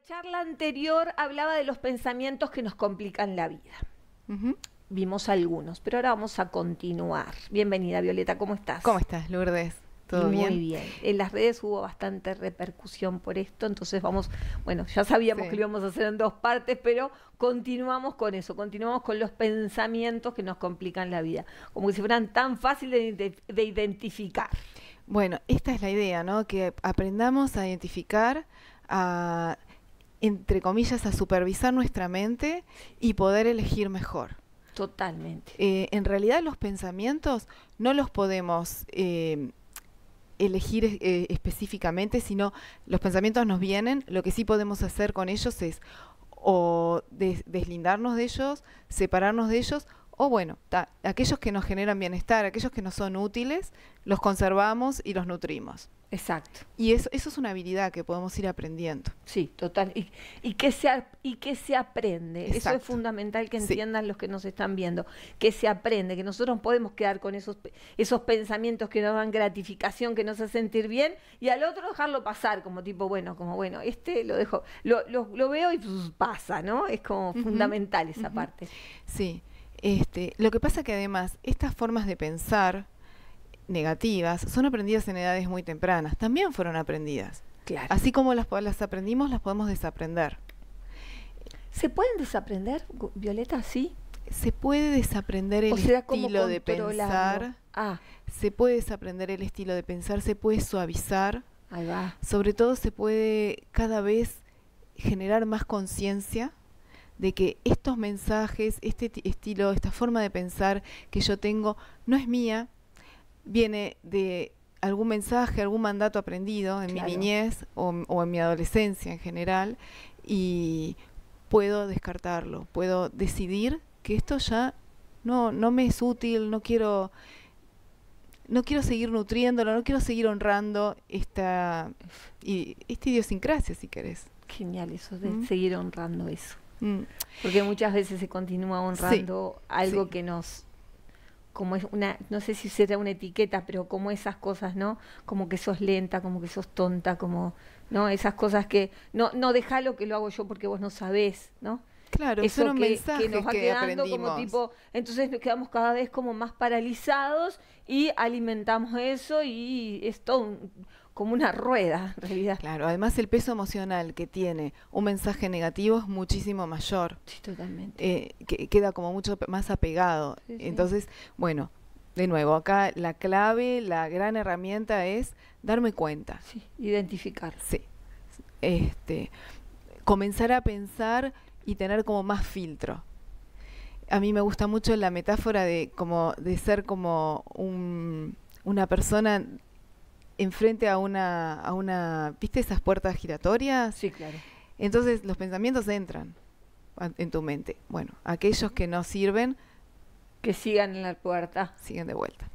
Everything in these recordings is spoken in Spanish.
la charla anterior hablaba de los pensamientos que nos complican la vida. Vimos algunos, pero ahora vamos a continuar. Bienvenida, Violeta, ¿cómo estás? ¿Cómo estás, Lourdes? ¿Todo Muy bien? En las redes hubo bastante repercusión por esto, entonces vamos, bueno, ya sabíamos que lo íbamos a hacer en dos partes, pero continuamos con eso, continuamos con los pensamientos que nos complican la vida, como que si fueran tan fáciles de, de identificar. Bueno, esta es la idea, ¿no? Que aprendamos a identificar, a entre comillas, a supervisar nuestra mente y poder elegir mejor. Totalmente. Eh, en realidad los pensamientos no los podemos eh, elegir eh, específicamente, sino los pensamientos nos vienen, lo que sí podemos hacer con ellos es o deslindarnos de ellos, separarnos de ellos o bueno, aquellos que nos generan bienestar, aquellos que nos son útiles, los conservamos y los nutrimos. Exacto. Y eso, eso es una habilidad que podemos ir aprendiendo. Sí, total. Y, y que, se, y que se aprende. Eso es fundamental que entiendan los que nos están viendo. Que se aprende, que nosotros podemos quedar con esos, esos pensamientos que nos dan gratificación, que nos hacen sentir bien, y al otro dejarlo pasar, como tipo, bueno, como bueno, este lo dejo, lo, lo, veo y pasa, ¿no? Es como fundamental esa parte. Sí. Este, lo que pasa que además estas formas de pensar negativas son aprendidas en edades muy tempranas, también fueron aprendidas. Así como las, aprendimos, las podemos desaprender. ¿Se pueden desaprender, Violeta? Sí. Se puede desaprender el estilo de pensar. Ah. Se puede desaprender el estilo de pensar, se puede suavizar. Sobre todo se puede cada vez generar más conciencia de que estos mensajes, este estilo, esta forma de pensar que yo tengo no es mía, viene de algún mensaje, algún mandato aprendido en mi niñez o, en mi adolescencia en general y puedo descartarlo, puedo decidir que esto ya no, no me es útil, no quiero, no quiero seguir nutriéndolo, no quiero seguir honrando esta, y, esta idiosincrasia, si querés. Genial, eso de seguir honrando eso. Mm. Porque muchas veces se continúa honrando algo que nos como es una, no sé si será una etiqueta, pero como esas cosas, ¿no? Como que sos lenta, como que sos tonta, como, ¿no? Esas cosas que, no, no lo que lo hago yo porque vos no sabés, ¿no? Claro, eso que, que nos va quedando como tipo, entonces nos quedamos cada vez como más paralizados y alimentamos eso y es todo un, como una rueda, en realidad. Claro, además el peso emocional que tiene un mensaje negativo es muchísimo mayor. Sí, totalmente. Eh, que, queda como mucho más apegado. Entonces, bueno, de nuevo, acá la clave, la gran herramienta es darme cuenta. Sí, identificar. Sí. Este, comenzar a pensar y tener como más filtro. A mí me gusta mucho la metáfora de como de ser como un, una persona enfrente a una, a ¿viste esas puertas giratorias? Sí, claro. Entonces los pensamientos entran en tu mente. Bueno, aquellos que no sirven... Que sigan en la puerta. Siguen de vuelta.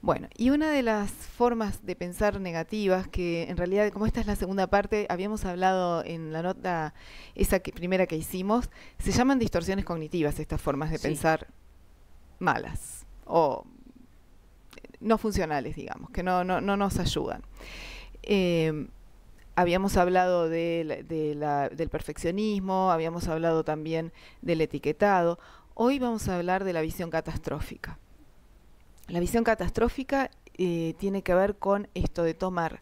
Bueno, y una de las formas de pensar negativas, que en realidad, como esta es la segunda parte, habíamos hablado en la nota esa que, primera que hicimos, se llaman distorsiones cognitivas estas formas de pensar malas o no funcionales, digamos, que no, nos ayudan. Em, habíamos hablado del perfeccionismo, habíamos hablado también del etiquetado. Hoy vamos a hablar de la visión catastrófica. La visión catastrófica eh, tiene que ver con esto de tomar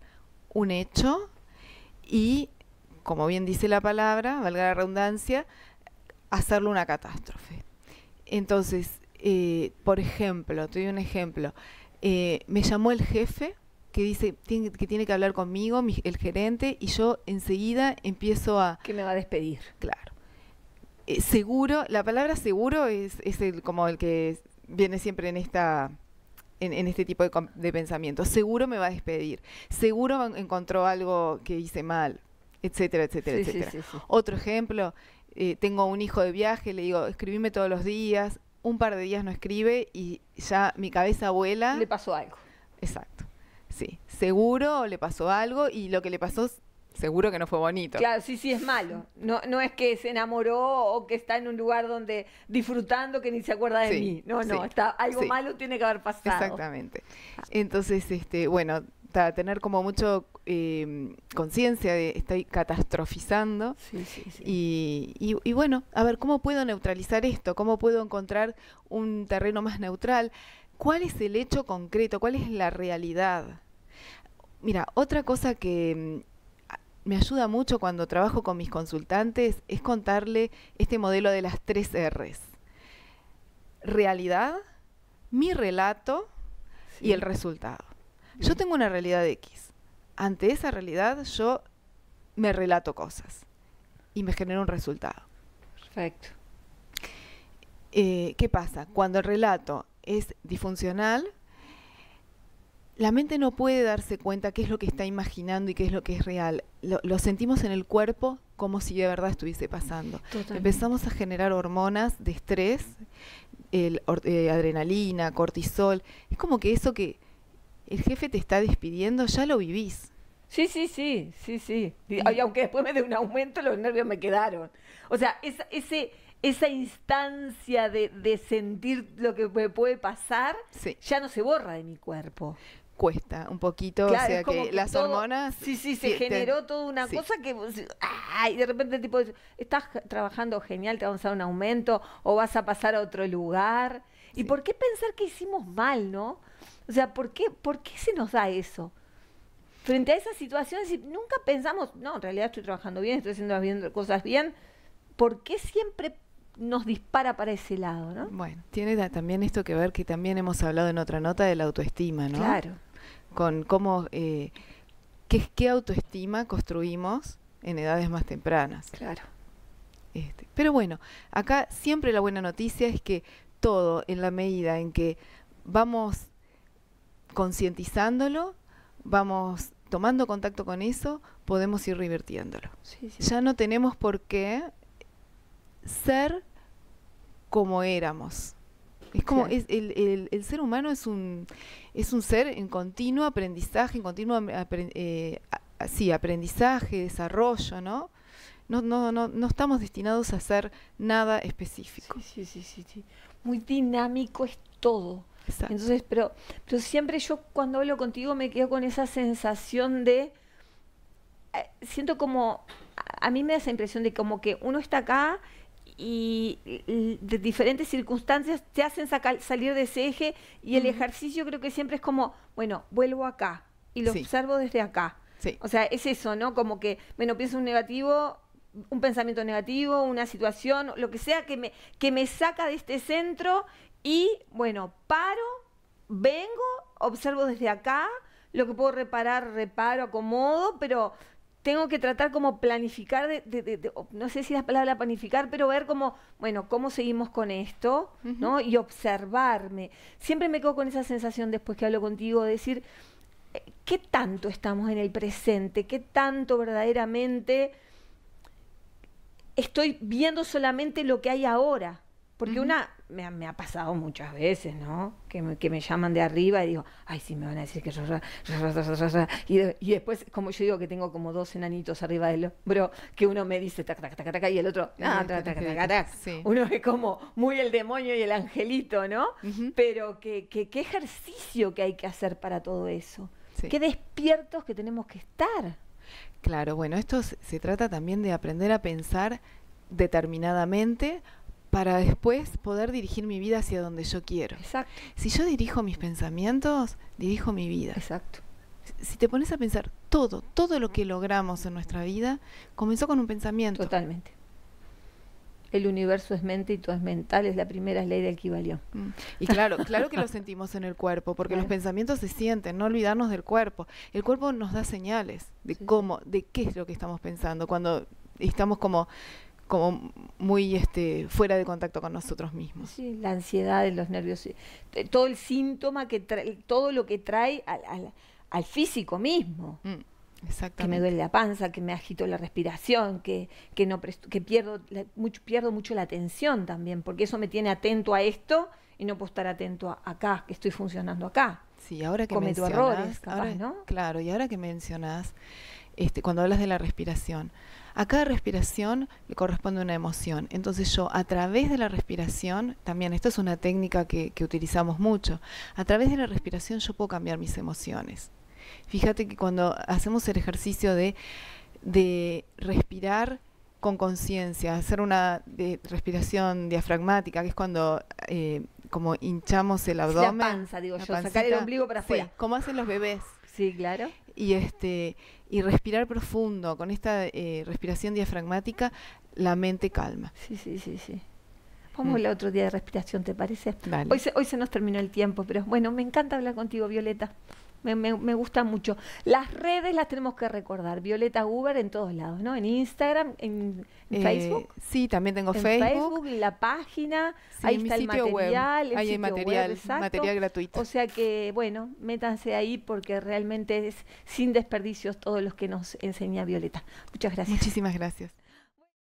un hecho y, como bien dice la palabra, valga la redundancia, hacerlo una catástrofe. Entonces, eh, por ejemplo, te doy un ejemplo, eh, me llamó el jefe que dice que tiene que hablar conmigo, el gerente, y yo enseguida empiezo a... Que me va a despedir. Claro. Eh, seguro, la palabra seguro es, es el, como el que viene siempre en esta... En, este tipo de, pensamiento. Seguro me va a despedir, seguro encontró algo que hice mal, etcétera, etcétera, etcétera. Otro ejemplo, eh, tengo un hijo de viaje, le digo, escribime todos los días, un par de días no escribe y ya mi cabeza vuela. Le pasó algo. Exacto. Sí, seguro le pasó algo y lo que le pasó seguro que no fue bonito. Claro, sí, sí es malo. No, no es que se enamoró o que está en un lugar donde disfrutando que ni se acuerda de mí. No, no, está algo malo tiene que haber pasado. Exactamente. Entonces, este, bueno, tener como mucho em, conciencia de estoy catastrofizando. Y, y, bueno, a ver, ¿cómo puedo neutralizar esto? ¿Cómo puedo encontrar un terreno más neutral? ¿Cuál es el hecho concreto? ¿Cuál es la realidad? Mira, otra cosa que em, me ayuda mucho cuando trabajo con mis consultantes es contarle este modelo de las tres R's. Realidad, mi relato y el resultado. Yo tengo una realidad X. Ante esa realidad yo me relato cosas y me genero un resultado. Perfecto. Eh, ¿Qué pasa? Cuando el relato es disfuncional, la mente no puede darse cuenta qué es lo que está imaginando y qué es lo que es real. Lo, sentimos en el cuerpo como si de verdad estuviese pasando. Empezamos a generar hormonas de estrés, eh, adrenalina, cortisol. Es como que eso que el jefe te está despidiendo, ya lo vivís. Sí, sí, sí, sí, sí. Y aunque después me dé un aumento, los nervios me quedaron. O sea, esa, ese, esa instancia de, sentir lo que me puede pasar ya no se borra de mi cuerpo cuesta un poquito, o sea que, las hormonas... Sí, sí, se generó toda una cosa que... Ay, de repente tipo, estás trabajando genial, te vamos a dar un aumento o vas a pasar a otro lugar. ¿Y por qué pensar que hicimos mal, no? O sea, ¿por qué, ¿por qué se nos da eso? Frente a esas situaciones, si nunca pensamos, no, en realidad estoy trabajando bien, estoy haciendo las cosas bien, ¿por qué siempre nos dispara para ese lado, ¿no? Bueno, tiene también esto que ver que también hemos hablado en otra nota de la autoestima, ¿no? Claro. Con cómo, eh, qué, qué, autoestima construimos en edades más tempranas. Claro. Este, pero bueno, acá siempre la buena noticia es que todo, en la medida en que vamos concientizándolo, vamos tomando contacto con eso, podemos ir revirtiéndolo. Ya no tenemos por qué ser como éramos. Es como el, ser humano es un, es un ser en continuo aprendizaje, en continuo eh, aprendizaje, desarrollo, ¿no? No, no, no, no estamos destinados a hacer nada específico. sí, sí, sí, sí. Muy dinámico es todo. Entonces, pero, pero siempre yo cuando hablo contigo me quedo con esa sensación de, eh, siento como, a, mí me da esa impresión de como que uno está acá y, de diferentes circunstancias te hacen salir de ese eje y el ejercicio creo que siempre es como, bueno, vuelvo acá y lo observo desde acá. O sea, es eso, ¿no? Como que, bueno, pienso un negativo, un pensamiento negativo, una situación, lo que sea que me, que me saca de este centro y bueno, paro, vengo, observo desde acá, lo que puedo reparar, reparo, acomodo, pero tengo que tratar como planificar, de, no sé si es la palabra planificar, pero ver como, bueno, cómo seguimos con esto, ¿no? Y observarme. Siempre me quedo con esa sensación después que hablo contigo, de decir, eh, ¿qué tanto estamos en el presente? ¿Qué tanto verdaderamente estoy viendo solamente lo que hay ahora? Porque una, me ha, pasado muchas veces, ¿no? Que me, que me llaman de arriba y digo, ay, sí, me van a decir que yo... Y, después, como yo digo que tengo como dos enanitos arriba del hombro, que uno me dice, tac, tac, y el otro, ah, tac, tac, Uno es como muy el demonio y el angelito, ¿no? Pero que, qué ejercicio que hay que hacer para todo eso. Qué despiertos que tenemos que estar. Claro, bueno, esto se trata también de aprender a pensar determinadamente para después poder dirigir mi vida hacia donde yo quiero. Exacto. Si yo dirijo mis pensamientos, dirijo mi vida. Exacto. Si te pones a pensar, todo, todo lo que logramos en nuestra vida comenzó con un pensamiento. Totalmente. El universo es mente y tú es mental, es la primera ley del equivalión. Mm. Y claro, claro que lo sentimos en el cuerpo, porque los pensamientos se sienten, no olvidarnos del cuerpo. El cuerpo nos da señales de cómo, de qué es lo que estamos pensando. Cuando estamos como como muy este, fuera de contacto con nosotros mismos. Sí, la ansiedad, los nervios, todo el síntoma que todo lo que trae al, físico mismo. Exacto. Mm, que me duele la panza, que me agito la respiración, que, que no que pierdo, mucho, pierdo mucho la atención también, porque eso me tiene atento a esto y no puedo estar atento acá, que estoy funcionando acá. Sí, ahora que Cometo errores, Claro, y ahora que mencionas este, cuando hablas de la respiración, a cada respiración le corresponde una emoción. Entonces yo a través de la respiración, también esta es una técnica que, utilizamos mucho, a través de la respiración yo puedo cambiar mis emociones. Fíjate que cuando hacemos el ejercicio de, respirar con conciencia, hacer una respiración diafragmática, que es cuando eh, como hinchamos el abdomen. La panza, digo yo, sacar el ombligo para afuera. Sí, como hacen los bebés. Sí, claro y, este, y respirar profundo, con esta eh, respiración diafragmática, la mente calma. Sí, sí, sí, sí. Vamos el mm. otro día de respiración, ¿te parece? Hoy, hoy se nos terminó el tiempo, pero bueno, me encanta hablar contigo, Violeta. Me, gusta mucho. Las redes las tenemos que recordar. Violeta Uber en todos lados, ¿no? En Instagram, en, eh, Facebook. Sí, también tengo en Facebook. la página. Sí, ahí está el material. hay material, material gratuito. O sea que, bueno, métanse ahí porque realmente es sin desperdicios todo lo que nos enseña Violeta. Muchas gracias. Muchísimas gracias.